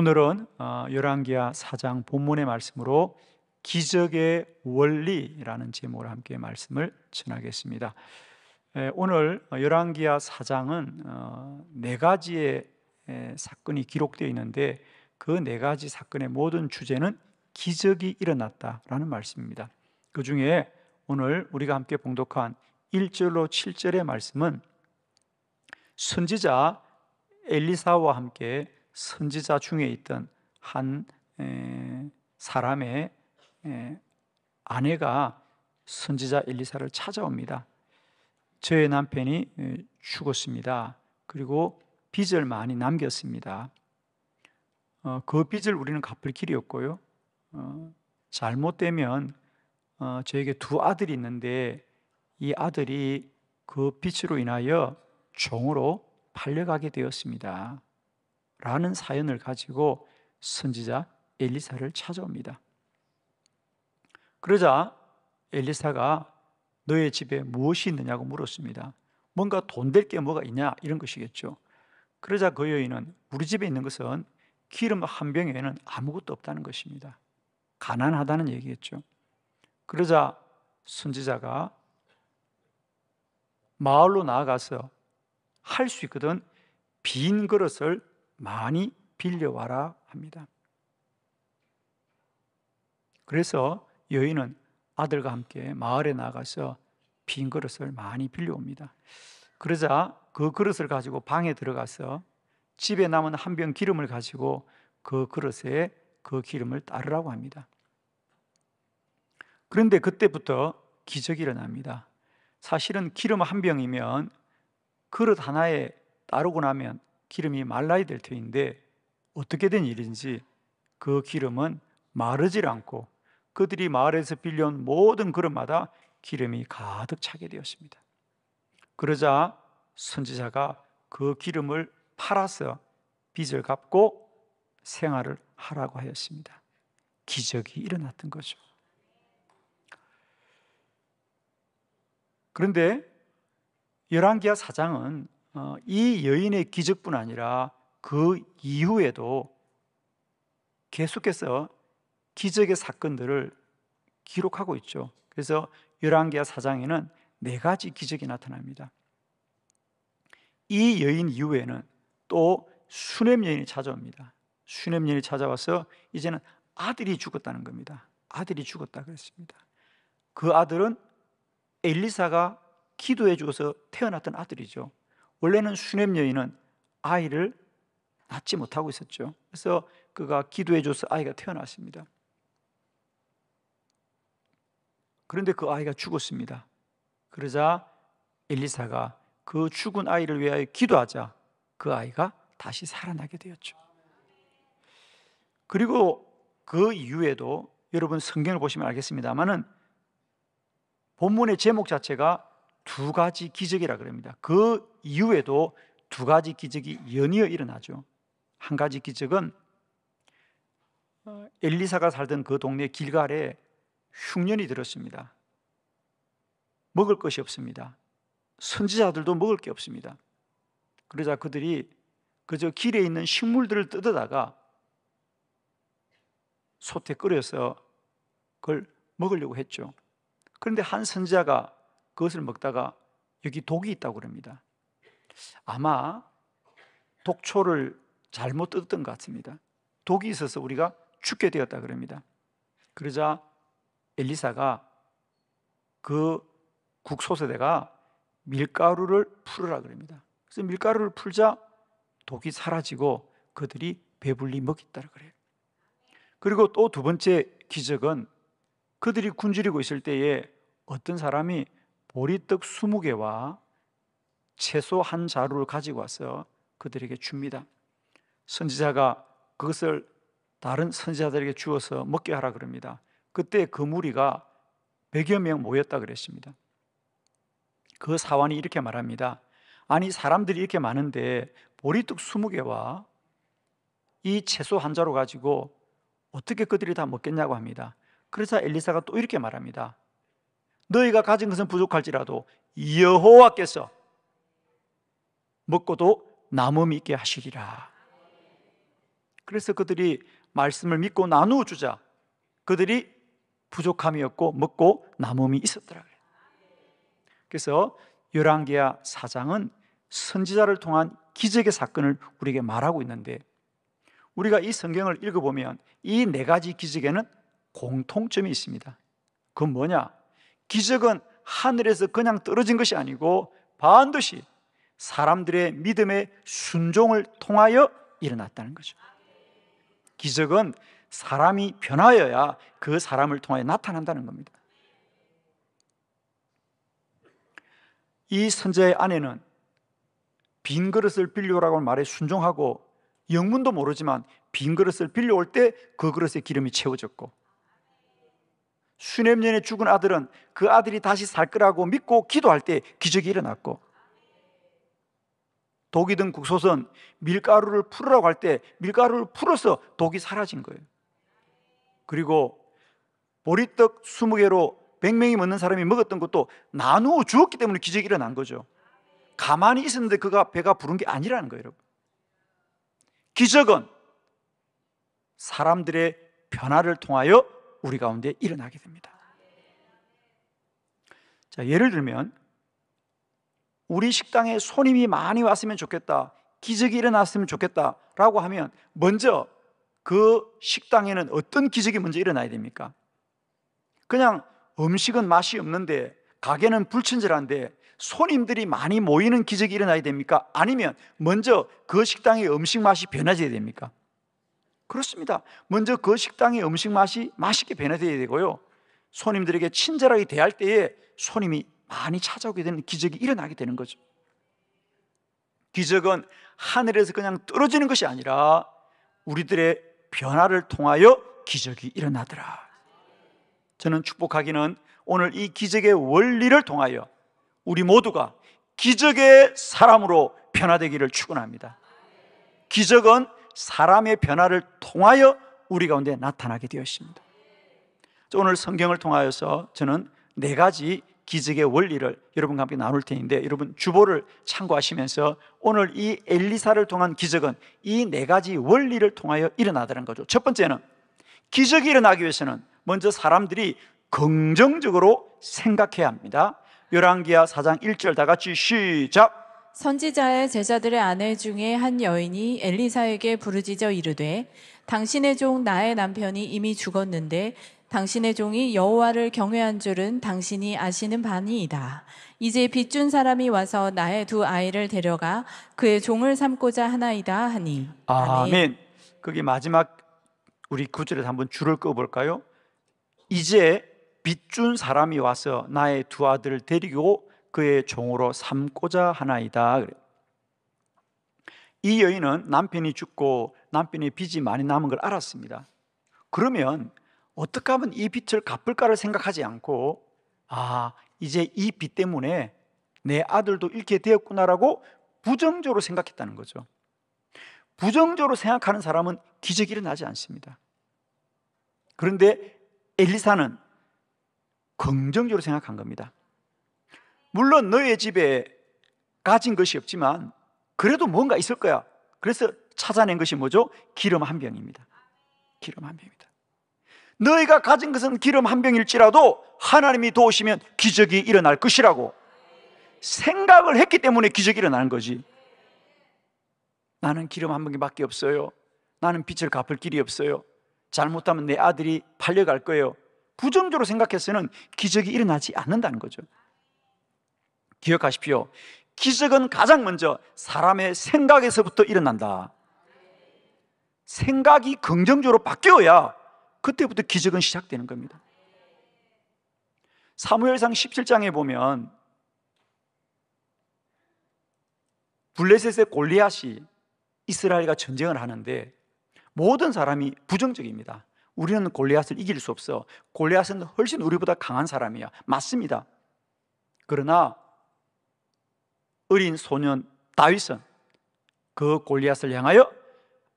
오늘은 어, 열왕기하 사장 본문의 말씀으로 기적의 원리라는 제목으로 함께 말씀을 전하겠습니다. 오늘 어, 열왕기하 4장은 어, 네 가지의 사건이 기록되어 있는데 그 네 가지 사건의 모든 주제는 기적이 일어났다라는 말씀입니다. 그 중에 오늘 우리가 함께 봉독한 1절로 7절의 말씀은 선지자 엘리사와 함께 선지자 중에 있던 한 사람의 아내가 선지자 엘리사를 찾아옵니다. 저의 남편이 죽었습니다. 그리고 빚을 많이 남겼습니다. 어, 그 빚을 우리는 갚을 길이 없고요. 어, 잘못되면 어, 저에게 두 아들이 있는데 이 아들이 그 빚으로 인하여 종으로 팔려가게 되었습니다. 라는 사연을 가지고 선지자 엘리사를 찾아옵니다. 그러자 엘리사가 너의 집에 무엇이 있느냐고 물었습니다. 뭔가 돈 될 게 뭐가 있냐 이런 것이겠죠. 그러자 그 여인은 우리 집에 있는 것은 기름 한 병에는 아무것도 없다는 것입니다. 가난하다는 얘기겠죠. 그러자 선지자가 마을로 나아가서 할 수 있거든 빈 그릇을 많이 빌려와라 합니다. 그래서 여인은 아들과 함께 마을에 나가서 빈 그릇을 많이 빌려옵니다. 그러자 그 그릇을 가지고 방에 들어가서 집에 남은 한 병 기름을 가지고 그 그릇에 그 기름을 따르라고 합니다. 그런데 그때부터 기적이 일어납니다. 사실은 기름 한 병이면 그릇 하나에 따르고 나면 기름이 말라야 될 터인데 어떻게 된 일인지 그 기름은 마르질 않고 그들이 마을에서 빌려온 모든 그릇마다 기름이 가득 차게 되었습니다. 그러자 선지자가 그 기름을 팔아서 빚을 갚고 생활을 하라고 하였습니다. 기적이 일어났던 거죠. 그런데 열왕기하 사장은 어, 이 여인의 기적뿐 아니라 그 이후에도 계속해서 기적의 사건들을 기록하고 있죠. 그래서 열왕기하 사장에는 네 가지 기적이 나타납니다. 이 여인 이후에는 또 수냄 여인이 찾아옵니다. 수냄 여인이 찾아와서 이제는 아들이 죽었다는 겁니다. 아들이 죽었다 그랬습니다. 그 아들은 엘리사가 기도해 주어서 태어났던 아들이죠. 원래는 수넴 여인은 아이를 낳지 못하고 있었죠. 그래서 그가 기도해 줘서 아이가 태어났습니다. 그런데 그 아이가 죽었습니다. 그러자 엘리사가 그 죽은 아이를 위하여 기도하자 그 아이가 다시 살아나게 되었죠. 그리고 그 이후에도 여러분 성경을 보시면 알겠습니다만은 본문의 제목 자체가 두 가지 기적이라 그럽니다. 그 이후에도 두 가지 기적이 연이어 일어나죠. 한 가지 기적은 어, 엘리사가 살던 그 동네 길가에 흉년이 들었습니다. 먹을 것이 없습니다. 선지자들도 먹을 게 없습니다. 그러자 그들이 그저 길에 있는 식물들을 뜯어다가 솥에 끓여서 그걸 먹으려고 했죠. 그런데 한 선지자가 그것을 먹다가 여기 독이 있다고 그럽니다. 아마 독초를 잘못 뜯었던 것 같습니다. 독이 있어서 우리가 죽게 되었다 그럽니다. 그러자 엘리사가 그 국소세대가 밀가루를 풀으라 그럽니다. 그래서 밀가루를 풀자 독이 사라지고 그들이 배불리 먹겠다 그래요. 그리고 또 두 번째 기적은 그들이 군주리고 있을 때에 어떤 사람이 보리떡 20개와 채소 한 자루를 가지고 와서 그들에게 줍니다. 선지자가 그것을 다른 선지자들에게 주어서 먹게 하라 그럽니다. 그때 그 무리가 100여 명 모였다 그랬습니다. 그사원이 이렇게 말합니다. 아니 사람들이 이렇게 많은데 보리떡 20개와 이 채소 한 자루 가지고 어떻게 그들이 다 먹겠냐고 합니다. 그래서 엘리사가 또 이렇게 말합니다. 너희가 가진 것은 부족할지라도 여호와께서 먹고도 남음 있게 하시리라. 그래서 그들이 말씀을 믿고 나누어 주자 그들이 부족함이 없고 먹고 남음이 있었더라. 그래서 열왕기하 사장은 선지자를 통한 기적의 사건을 우리에게 말하고 있는데 우리가 이 성경을 읽어보면 이 네 가지 기적에는 공통점이 있습니다. 그건 뭐냐? 기적은 하늘에서 그냥 떨어진 것이 아니고 반드시 사람들의 믿음의 순종을 통하여 일어났다는 거죠. 기적은 사람이 변하여야 그 사람을 통하여 나타난다는 겁니다. 이선자의 아내는 빈 그릇을 빌려오라고 말해 순종하고 영문도 모르지만 빈 그릇을 빌려올 때 그 그릇에 기름이 채워졌고 수년 전에 죽은 아들은 그 아들이 다시 살 거라고 믿고 기도할 때 기적이 일어났고 독이 든 국소선 밀가루를 풀으라고 할 때 밀가루를 풀어서 독이 사라진 거예요. 그리고 보리떡 20개로 100명이 먹는 사람이 먹었던 것도 나누어 주었기 때문에 기적이 일어난 거죠. 가만히 있었는데 그가 배가 부른 게 아니라는 거예요, 여러분. 기적은 사람들의 변화를 통하여 우리 가운데 일어나게 됩니다. 자, 예를 들면 우리 식당에 손님이 많이 왔으면 좋겠다. 기적이 일어났으면 좋겠다라고 하면 먼저 그 식당에는 어떤 기적이 먼저 일어나야 됩니까? 그냥 음식은 맛이 없는데 가게는 불친절한데 손님들이 많이 모이는 기적이 일어나야 됩니까? 아니면 먼저 그 식당의 음식 맛이 변화져야 됩니까? 그렇습니다. 먼저 그 식당의 음식 맛이 맛있게 변화되어야 되고요. 손님들에게 친절하게 대할 때에 손님이 많이 찾아오게 되는 기적이 일어나게 되는 거죠. 기적은 하늘에서 그냥 떨어지는 것이 아니라 우리들의 변화를 통하여 기적이 일어나더라. 저는 축복하기는 오늘 이 기적의 원리를 통하여 우리 모두가 기적의 사람으로 변화되기를 축원합니다. 기적은 사람의 변화를 통하여 우리 가운데 나타나게 되었습니다. 오늘 성경을 통하여서 저는 네 가지 기적의 원리를 여러분과 함께 나눌 테데 여러분 주보를 참고하시면서 오늘 이 엘리사를 통한 기적은 이 네 가지 원리를 통하여 일어나다는 거죠. 첫 번째는 기적이 일어나기 위해서는 먼저 사람들이 긍정적으로 생각해야 합니다. 열왕기하 4장 1절 다 같이 시작. 선지자의 제자들의 아내 중에 한 여인이 엘리사에게 부르짖어 이르되 당신의 종 나의 남편이 이미 죽었는데 당신의 종이 여호와를 경외한 줄은 당신이 아시는 반니이다 이제 빚 준 사람이 와서 나의 두 아이를 데려가 그의 종을 삼고자 하나이다 하니. 아멘. 아멘. 그게 마지막 우리 그 구절에서 한번 줄을 꺼볼까요? 이제 빚 준 사람이 와서 나의 두 아들을 데리고 그의 종으로 삼고자 하나이다. 이 여인은 남편이 죽고 남편의 빚이 많이 남은 걸 알았습니다. 그러면 어떻게 하면 이 빚을 갚을까를 생각하지 않고 아 이제 이 빚 때문에 내 아들도 잃게 되었구나라고 부정적으로 생각했다는 거죠. 부정적으로 생각하는 사람은 기적이 일어나지 않습니다. 그런데 엘리사는 긍정적으로 생각한 겁니다. 물론 너의 집에 가진 것이 없지만 그래도 뭔가 있을 거야. 그래서 찾아낸 것이 뭐죠? 기름 한 병입니다. 기름 한 병입니다. 너희가 가진 것은 기름 한 병일지라도 하나님이 도우시면 기적이 일어날 것이라고 생각을 했기 때문에 기적이 일어나는 거지. 나는 기름 한 병밖에 없어요. 나는 빚을 갚을 길이 없어요. 잘못하면 내 아들이 팔려갈 거예요. 부정적으로 생각해서는 기적이 일어나지 않는다는 거죠. 기억하십시오. 기적은 가장 먼저 사람의 생각에서부터 일어난다. 생각이 긍정적으로 바뀌어야 그때부터 기적은 시작되는 겁니다. 사무엘상 17장에 보면 블레셋의 골리앗이 이스라엘과 전쟁을 하는데 모든 사람이 부정적입니다. 우리는 골리앗을 이길 수 없어. 골리앗은 훨씬 우리보다 강한 사람이야. 맞습니다. 그러나 어린 소년 다윗은 그 골리앗을 향하여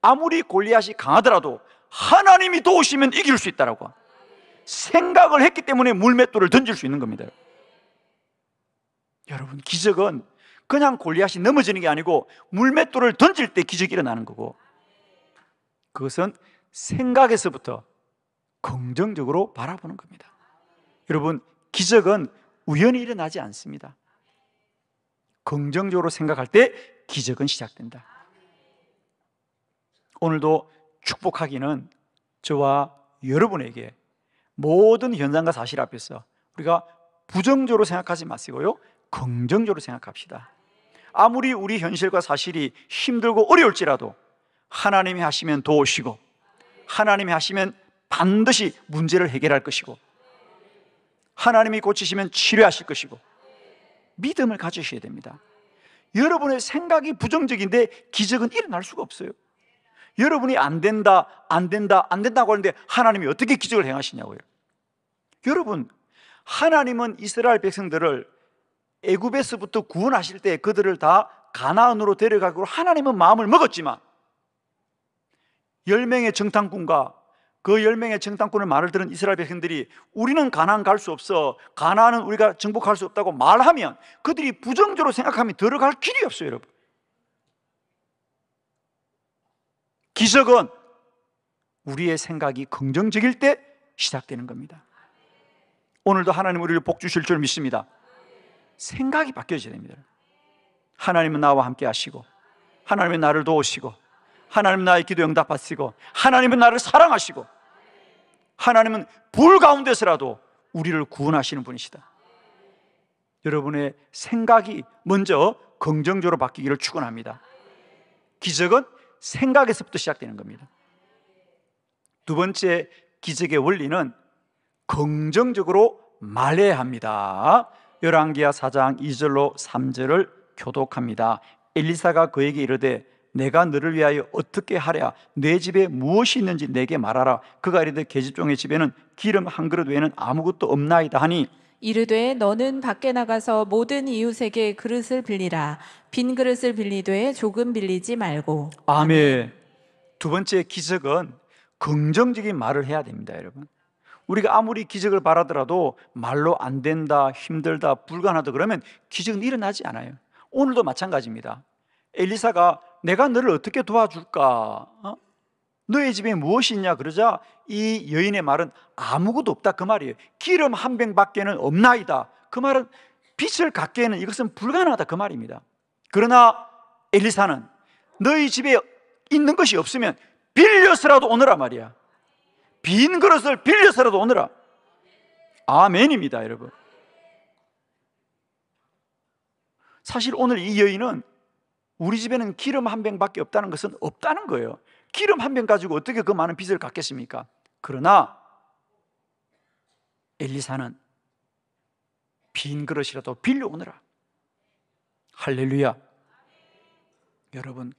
아무리 골리앗이 강하더라도 하나님이 도우시면 이길 수 있다라고 생각을 했기 때문에 물맷돌을 던질 수 있는 겁니다. 여러분 기적은 그냥 골리앗이 넘어지는 게 아니고 물맷돌을 던질 때 기적이 일어나는 거고 그것은 생각에서부터 긍정적으로 바라보는 겁니다. 여러분 기적은 우연히 일어나지 않습니다. 긍정적으로 생각할 때 기적은 시작된다. 오늘도 축복하기는 저와 여러분에게 모든 현장과 사실 앞에서 우리가 부정적으로 생각하지 마시고요. 긍정적으로 생각합시다. 아무리 우리 현실과 사실이 힘들고 어려울지라도 하나님이 하시면 도우시고 하나님이 하시면 반드시 문제를 해결할 것이고 하나님이 고치시면 치료하실 것이고 믿음을 가지셔야 됩니다. 여러분의 생각이 부정적인데 기적은 일어날 수가 없어요. 여러분이 안 된다, 안 된다, 안 된다고 하는데 하나님이 어떻게 기적을 행하시냐고요. 여러분, 하나님은 이스라엘 백성들을 애굽에서부터 구원하실 때 그들을 다 가나안으로 데려가기 하나님은 마음을 먹었지만 1명의 정탐꾼과 그 열명의 정탐꾼의 말을 들은 이스라엘 백성들이 우리는 가나안 갈 수 없어 가나안은 우리가 정복할 수 없다고 말하면 그들이 부정적으로 생각하면 들어갈 길이 없어요 여러분 기적은 우리의 생각이 긍정적일 때 시작되는 겁니다 오늘도 하나님 우리를 복 주실 줄 믿습니다 생각이 바뀌어져야 됩니다 하나님은 나와 함께 하시고 하나님은 나를 도우시고 하나님 나의 기도 응답하시고 하나님은 나를 사랑하시고 하나님은 불 가운데서라도 우리를 구원하시는 분이시다. 여러분의 생각이 먼저 긍정적으로 바뀌기를 축원합니다. 기적은 생각에서부터 시작되는 겁니다. 두 번째 기적의 원리는 긍정적으로 말해야 합니다. 열왕기하 4장 2절로 3절을 교독합니다. 엘리사가 그에게 이르되 내가 너를 위하여 어떻게 하랴 내 집에 무엇이 있는지 내게 말하라 그가 이르되 계집종의 집에는 기름 한 그릇 외에는 아무것도 없나이다 하니 이르되 너는 밖에 나가서 모든 이웃에게 그릇을 빌리라 빈 그릇을 빌리되 조금 빌리지 말고 아멘 두 번째 기적은 긍정적인 말을 해야 됩니다 여러분 우리가 아무리 기적을 바라더라도 말로 안 된다, 힘들다, 불가능하다 그러면 기적은 일어나지 않아요. 오늘도 마찬가지입니다. 엘리사가 내가 너를 어떻게 도와줄까? 어? 너의 집에 무엇이 있냐? 그러자 이 여인의 말은 아무것도 없다 그 말이에요. 기름 한 병밖에는 없나이다. 그 말은 빛을 갖기는 이것은 불가능하다 그 말입니다. 그러나 엘리사는 너희 집에 있는 것이 없으면 빌려서라도 오너라 말이야. 빈 그릇을 빌려서라도 오너라. 아멘입니다, 여러분. 사실 오늘 이 여인은 우리 집에는 기름 한 병밖에 없다는 것은 없다는 거예요. 기름 한 병 가지고 어떻게 그 많은 빚을 갚겠습니까? 그러나 엘리사는 빈 그릇이라도 빌려오느라. 할렐루야. 여러분,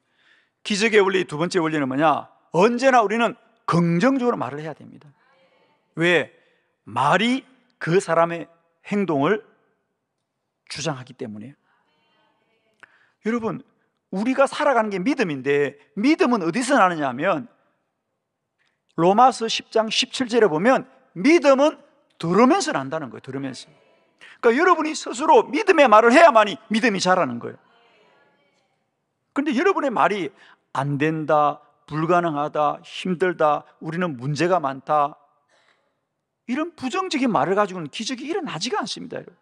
기적의 원리 두 번째 원리는 뭐냐? 언제나 우리는 긍정적으로 말을 해야 됩니다. 왜? 말이 그 사람의 행동을 주장하기 때문에. 여러분, 우리가 살아가는 게 믿음인데 믿음은 어디서 나느냐 하면 로마서 10장 17절에 보면 믿음은 들으면서 난다는 거예요. 들으면서. 그러니까 여러분이 스스로 믿음의 말을 해야만이 믿음이 자라는 거예요. 그런데 여러분의 말이 안 된다, 불가능하다, 힘들다, 우리는 문제가 많다. 이런 부정적인 말을 가지고는 기적이 일어나지가 않습니다. 여러분.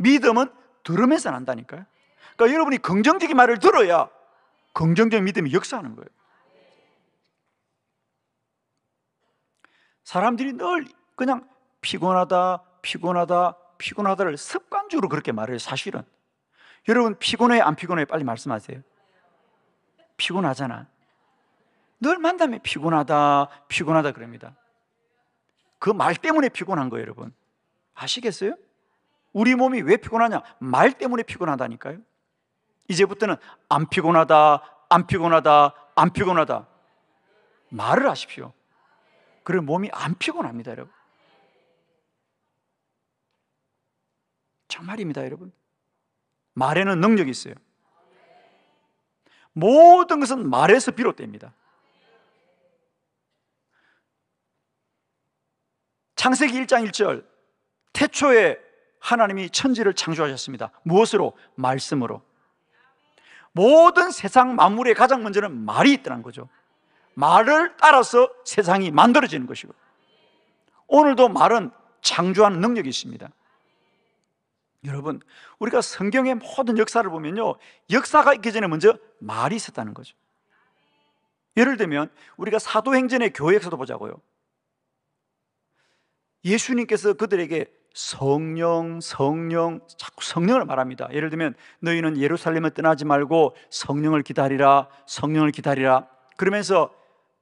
믿음은 들음에서 난다니까요. 그러니까 여러분이 긍정적인 말을 들어야 긍정적인 믿음이 역사하는 거예요. 사람들이 늘 그냥 피곤하다, 피곤하다, 피곤하다를 습관적으로 그렇게 말해요, 사실은. 여러분, 피곤해, 안 피곤해? 빨리 말씀하세요. 피곤하잖아. 늘 만나면 피곤하다, 피곤하다 그럽니다. 그 말 때문에 피곤한 거예요, 여러분. 아시겠어요? 우리 몸이 왜 피곤하냐? 말 때문에 피곤하다니까요. 이제부터는 안 피곤하다, 안 피곤하다, 안 피곤하다. 말을 하십시오. 그럼 몸이 안 피곤합니다, 여러분. 정말입니다, 여러분. 말에는 능력이 있어요. 모든 것은 말에서 비롯됩니다. 창세기 1장 1절, 태초에 하나님이 천지를 창조하셨습니다. 무엇으로? 말씀으로. 모든 세상 만물의 가장 먼저는 말이 있다는 거죠. 말을 따라서 세상이 만들어지는 것이고. 오늘도 말은 창조하는 능력이 있습니다. 여러분, 우리가 성경의 모든 역사를 보면요. 역사가 있기 전에 먼저 말이 있었다는 거죠. 예를 들면 우리가 사도행전의 교회 에서도 보자고요. 예수님께서 그들에게 성령, 성령, 자꾸 성령을 말합니다. 예를 들면 너희는 예루살렘을 떠나지 말고 성령을 기다리라, 성령을 기다리라. 그러면서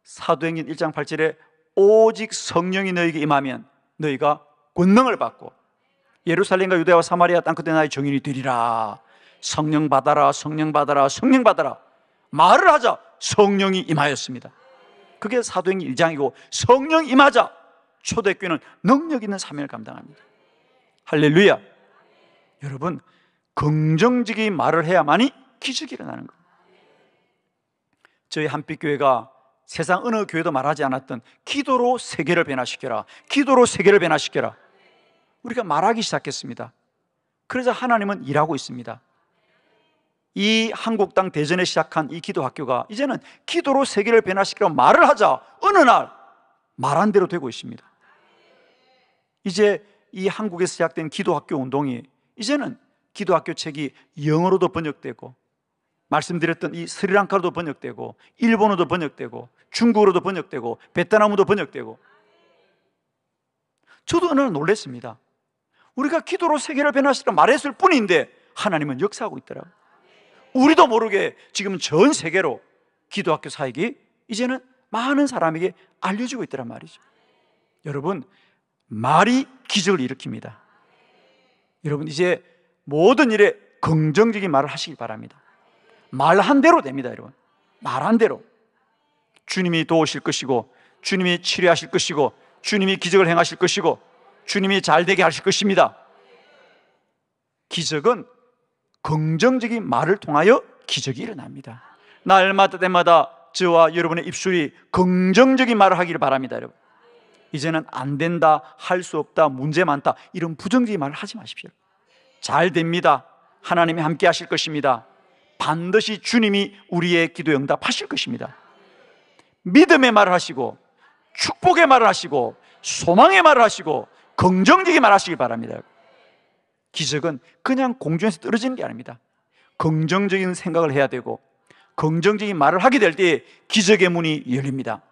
사도행전 1장 8절에 오직 성령이 너희에게 임하면 너희가 권능을 받고 예루살렘과 유대와 사마리아 땅 끝에 나의 정인이 되리라. 성령 받아라, 성령 받아라, 성령 받아라. 말을 하자 성령이 임하였습니다. 그게 사도행전 1장이고 성령 임하자 초대교회는 능력 있는 사명을 감당합니다. 할렐루야. 여러분, 긍정적인 말을 해야만이 기적이 일어나는 거예요. 저희 한빛교회가 세상 어느 교회도 말하지 않았던 기도로 세계를 변화시켜라. 기도로 세계를 변화시켜라. 우리가 말하기 시작했습니다. 그래서 하나님은 일하고 있습니다. 이 한국 땅 대전에 시작한 이 기도 학교가 이제는 기도로 세계를 변화시키라고 말을 하자 어느 날 말한 대로 되고 있습니다. 이제 이 한국에서 시작된 기도학교 운동이 이제는 기도학교 책이 영어로도 번역되고 말씀드렸던 이 스리랑카로도 번역되고 일본어도 번역되고 중국어로도 번역되고 베트남어도 번역되고 저도 어느 날 놀랬습니다. 우리가 기도로 세계를 변화시키라 말했을 뿐인데 하나님은 역사하고 있더라고요. 우리도 모르게 지금 전 세계로 기도학교 사역이 이제는 많은 사람에게 알려지고 있더란 말이죠. 여러분, 말이 기적을 일으킵니다. 여러분 이제 모든 일에 긍정적인 말을 하시길 바랍니다. 말한 대로 됩니다, 여러분. 말한 대로 주님이 도우실 것이고 주님이 치료하실 것이고 주님이 기적을 행하실 것이고 주님이 잘 되게 하실 것입니다. 기적은 긍정적인 말을 통하여 기적이 일어납니다. 날마다 때마다 저와 여러분의 입술이 긍정적인 말을 하기를 바랍니다, 여러분. 이제는 안 된다, 할 수 없다, 문제 많다 이런 부정적인 말을 하지 마십시오. 잘 됩니다. 하나님이 함께 하실 것입니다. 반드시 주님이 우리의 기도 응답하실 것입니다. 믿음의 말을 하시고 축복의 말을 하시고 소망의 말을 하시고 긍정적인 말을 하시기 바랍니다. 기적은 그냥 공중에서 떨어지는 게 아닙니다. 긍정적인 생각을 해야 되고 긍정적인 말을 하게 될 때 기적의 문이 열립니다.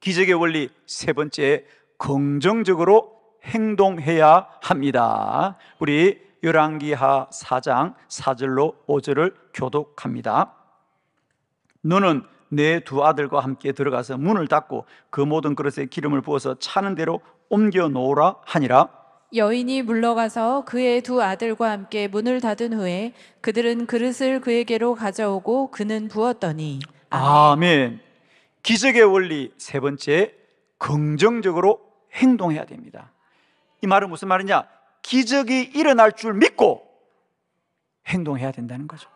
기적의 원리 세 번째 긍정적으로 행동해야 합니다. 우리 열왕기하 4장 4절로 5절을 교독합니다. 너는 내 두 아들과 함께 들어가서 문을 닫고 그 모든 그릇에 기름을 부어서 차는 대로 옮겨 놓으라 하니라. 여인이 물러가서 그의 두 아들과 함께 문을 닫은 후에 그들은 그릇을 그에게로 가져오고 그는 부었더니 아멘. 아멘. 기적의 원리 세 번째, 긍정적으로 행동해야 됩니다. 이 말은 무슨 말이냐? 기적이 일어날 줄 믿고 행동해야 된다는 거죠.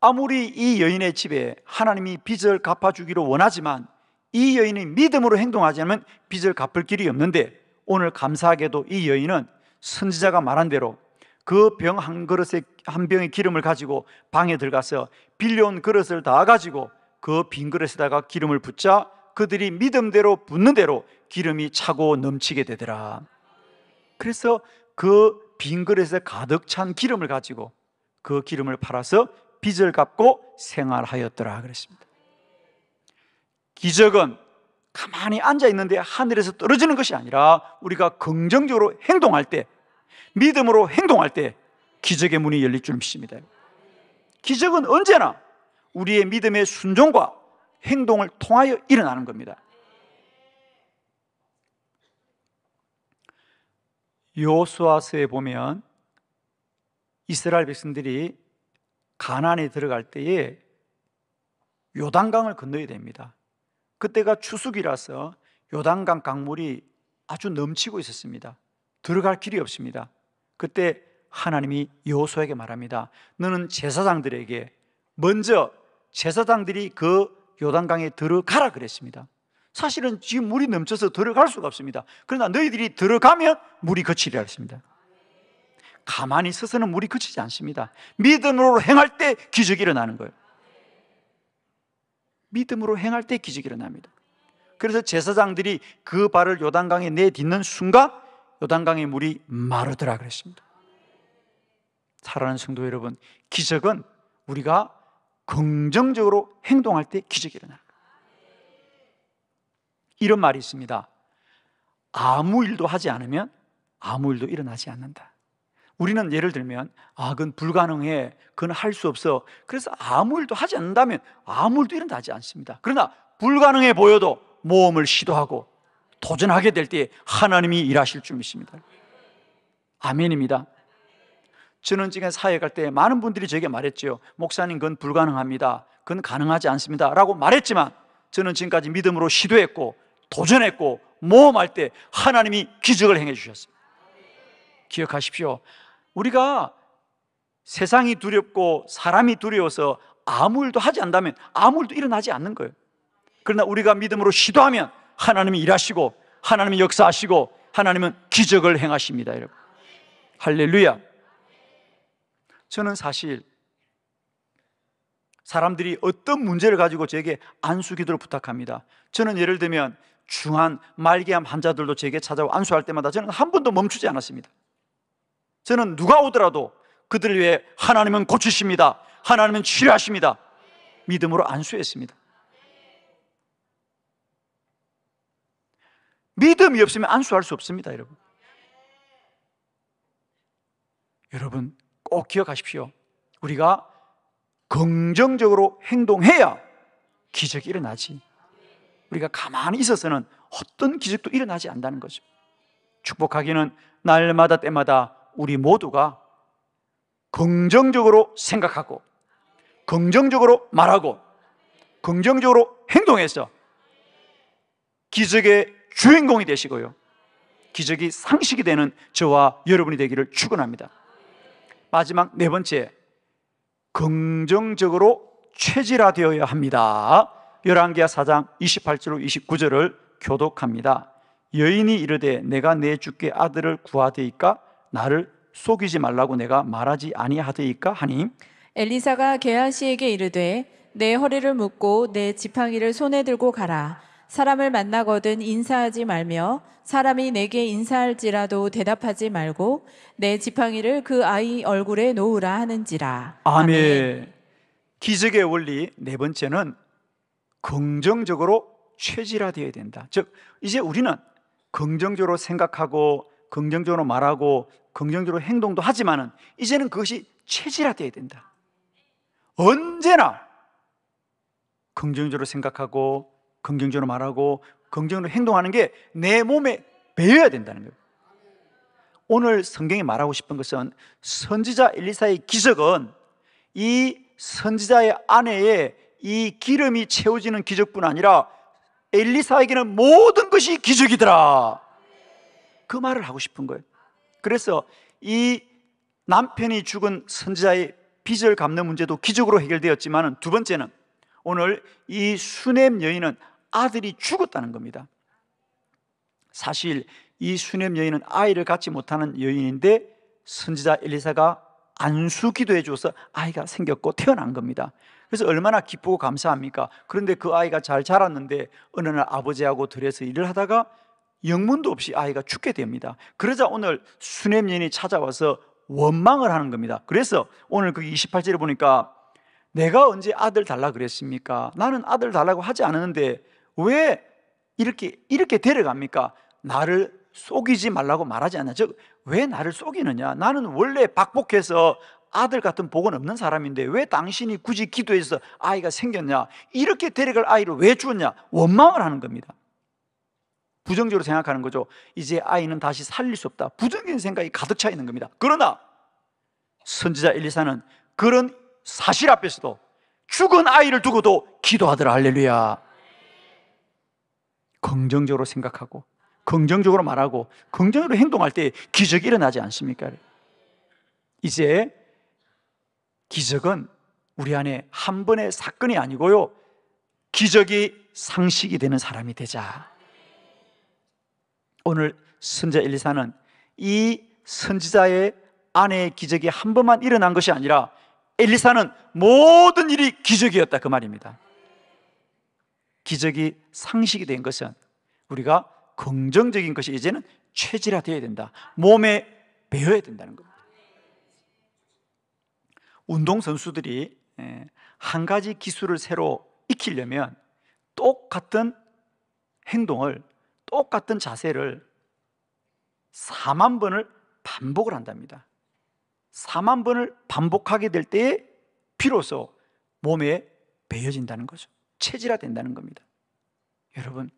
아무리 이 여인의 집에 하나님이 빚을 갚아주기로 원하지만 이 여인이 믿음으로 행동하지 않으면 빚을 갚을 길이 없는데 오늘 감사하게도 이 여인은 선지자가 말한 대로 그 병 한 그릇에 한 병의 기름을 가지고 방에 들어가서 빌려온 그릇을 다 가지고 그빈 그릇에다가 기름을 붓자 그들이 믿음대로 붓는 대로 기름이 차고 넘치게 되더라. 그래서 그 빈 그릇에 가득 찬 기름을 가지고 그 기름을 팔아서 빚을 갚고 생활하였더라 그랬습니다. 기적은 가만히 앉아 있는데 하늘에서 떨어지는 것이 아니라 우리가 긍정적으로 행동할 때 믿음으로 행동할 때 기적의 문이 열릴 줄 믿습니다. 기적은 언제나 우리의 믿음의 순종과 행동을 통하여 일어나는 겁니다. 요수아서에 보면 이스라엘 백성들이 가난에 들어갈 때에 요단강을 건너야 됩니다. 그때가 추수기라서 요단강 강물이 아주 넘치고 있었습니다. 들어갈 길이 없습니다. 그때 하나님이 여수에게 말합니다. 너는 제사장들에게 먼저 제사장들이 그 요단강에 들어가라 그랬습니다. 사실은 지금 물이 넘쳐서 들어갈 수가 없습니다. 그러나 너희들이 들어가면 물이 거치리라 했습니다. 가만히 서서는 물이 거치지 않습니다. 믿음으로 행할 때 기적이 일어나는 거예요. 믿음으로 행할 때 기적이 일어납니다. 그래서 제사장들이 그 발을 요단강에 내딛는 순간 요단강의 물이 마르더라 그랬습니다. 사랑하는 성도 여러분, 기적은 우리가 긍정적으로 행동할 때 기적이 일어나는 거예요. 이런 말이 있습니다. 아무 일도 하지 않으면 아무 일도 일어나지 않는다. 우리는 예를 들면 아 그건 불가능해 그건 할 수 없어 그래서 아무 일도 하지 않는다면 아무 일도 일어나지 않습니다 그러나 불가능해 보여도 모험을 시도하고 도전하게 될 때 하나님이 일하실 줄 믿습니다 아멘입니다 저는 지금 사회 갈 때 많은 분들이 저에게 말했지요. 목사님, 그건 불가능합니다. 그건 가능하지 않습니다. 라고 말했지만 저는 지금까지 믿음으로 시도했고 도전했고 모험할 때 하나님이 기적을 행해 주셨습니다. 기억하십시오. 우리가 세상이 두렵고 사람이 두려워서 아무 일도 하지 않다면 아무 일도 일어나지 않는 거예요. 그러나 우리가 믿음으로 시도하면 하나님이 일하시고 하나님이 역사하시고 하나님은 기적을 행하십니다, 여러분. 할렐루야. 저는 사실 사람들이 어떤 문제를 가지고 저에게 안수 기도를 부탁합니다. 저는 예를 들면 중한 말기암 환자들도 제게 찾아와 안수할 때마다 저는 한 번도 멈추지 않았습니다. 저는 누가 오더라도 그들을 위해 하나님은 고치십니다. 하나님은 치료하십니다. 믿음으로 안수했습니다. 믿음이 없으면 안수할 수 없습니다, 여러분. 여러분, 꼭 어, 기억하십시오. 우리가 긍정적으로 행동해야 기적이 일어나지. 우리가 가만히 있어서는 어떤 기적도 일어나지 않는다는 거죠. 축복하기는 날마다 때마다 우리 모두가 긍정적으로 생각하고 긍정적으로 말하고 긍정적으로 행동해서 기적의 주인공이 되시고요. 기적이 상식이 되는 저와 여러분이 되기를 축원합니다. 마지막 네 번째, 긍정적으로 최질화되어야 합니다. 열왕기하 4장 28절로 29절을 교독합니다. 여인이 이르되 내가 내 주께 아들을 구하되이까 나를 속이지 말라고 내가 말하지 아니하되이까 하니 엘리사가 게하시에게 이르되 내 허리를 묶고 내 지팡이를 손에 들고 가라 사람을 만나거든 인사하지 말며 사람이 내게 인사할지라도 대답하지 말고 내 지팡이를 그 아이 얼굴에 놓으라 하는지라. 아멘. 기적의 원리 네 번째는 긍정적으로 최질화되어야 된다. 즉 이제 우리는 긍정적으로 생각하고 긍정적으로 말하고 긍정적으로 행동도 하지만은 이제는 그것이 체질화되어야 된다. 언제나 긍정적으로 생각하고 긍정적으로 말하고 긍정적으로 행동하는 게 내 몸에 배어야 된다는 거예요. 오늘 성경이 말하고 싶은 것은 선지자 엘리사의 기적은 이 선지자의 아내의 이 기름이 채워지는 기적뿐 아니라 엘리사에게는 모든 것이 기적이더라. 그 말을 하고 싶은 거예요. 그래서 이 남편이 죽은 선지자의 빚을 갚는 문제도 기적으로 해결되었지만 두 번째는 오늘 이 수냄 여인은 아들이 죽었다는 겁니다. 사실 이 수냄 여인은 아이를 갖지 못하는 여인인데 선지자 엘리사가 안수 기도해 줘서 아이가 생겼고 태어난 겁니다. 그래서 얼마나 기쁘고 감사합니까? 그런데 그 아이가 잘 자랐는데 어느 날 아버지하고 들에서 일을 하다가 영문도 없이 아이가 죽게 됩니다. 그러자 오늘 수여인이 찾아와서 원망을 하는 겁니다. 그래서 오늘 그 28절에 보니까 내가 언제 아들 달라 그랬습니까? 나는 아들 달라고 하지 않았는데 왜 이렇게, 이렇게 데려갑니까? 나를 속이지 말라고 말하지 않냐. 즉, 왜 나를 속이느냐? 나는 원래 박복해서 아들 같은 복은 없는 사람인데 왜 당신이 굳이 기도해서 아이가 생겼냐? 이렇게 데려갈 아이를 왜 주었냐? 원망을 하는 겁니다. 부정적으로 생각하는 거죠. 이제 아이는 다시 살릴 수 없다. 부정적인 생각이 가득 차 있는 겁니다. 그러나 선지자 엘리사는 그런 사실 앞에서도 죽은 아이를 두고도 기도하더라. 할렐루야. 긍정적으로 생각하고 긍정적으로 말하고 긍정적으로 행동할 때 기적이 일어나지 않습니까? 이제 기적은 우리 안에 한 번의 사건이 아니고요. 기적이 상식이 되는 사람이 되자. 오늘 선자 엘리사는 이 선지자의 아내의 기적이 한 번만 일어난 것이 아니라 엘리사는 모든 일이 기적이었다 그 말입니다. 기적이 상식이 된 것은 우리가 긍정적인 것이 이제는 체질화 되어야 된다. 몸에 배워야 된다는 겁니다. 운동선수들이 예, 한 가지 기술을 새로 익히려면 똑같은 행동을, 똑같은 자세를 4만 번을 반복을 한답니다. 4만 번을 반복하게 될 때에 비로소 몸에 배어진다는 거죠. 체질화 된다는 겁니다. 여러분,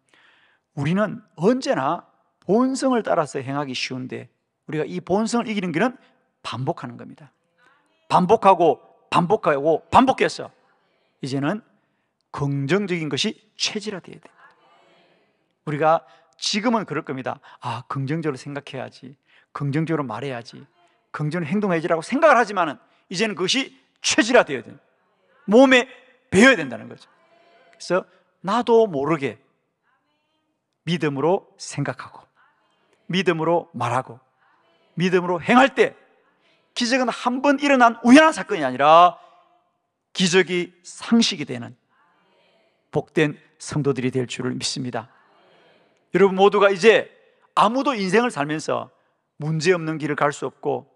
우리는 언제나 본성을 따라서 행하기 쉬운데 우리가 이 본성을 이기는 길은 반복하는 겁니다. 반복하고 반복하고 반복해서 이제는 긍정적인 것이 체질화돼야 돼. 우리가 지금은 그럴 겁니다. 아, 긍정적으로 생각해야지. 긍정적으로 말해야지. 긍정적 행동해야지라고 생각을 하지만은 이제는 그것이 체질화돼야 돼. 몸에 배어야 된다는 거죠. 그래서 나도 모르게 믿음으로 생각하고 믿음으로 말하고 믿음으로 행할 때 기적은 한 번 일어난 우연한 사건이 아니라 기적이 상식이 되는 복된 성도들이 될 줄을 믿습니다. 여러분 모두가 이제 아무도 인생을 살면서 문제 없는 길을 갈 수 없고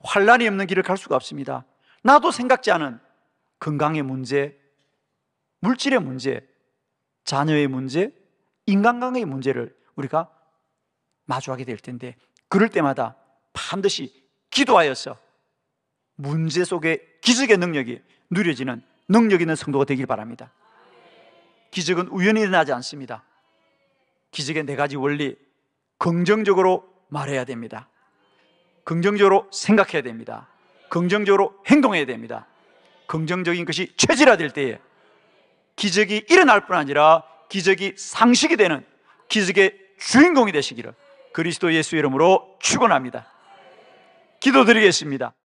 환란이 없는 길을 갈 수가 없습니다. 나도 생각지 않은 건강의 문제, 물질의 문제, 자녀의 문제, 인간관계의 문제를 우리가 마주하게 될 텐데 그럴 때마다 반드시 기도하여서 문제 속에 기적의 능력이 누려지는 능력 있는 성도가 되길 바랍니다. 기적은 우연히 일어나지 않습니다. 기적의 네 가지 원리 긍정적으로 말해야 됩니다. 긍정적으로 생각해야 됩니다. 긍정적으로 행동해야 됩니다. 긍정적인 것이 최질화될 때에 기적이 일어날 뿐 아니라 기적이 상식이 되는 기적의 주인공이 되시기를 그리스도 예수 이름으로 축원합니다. 기도드리겠습니다.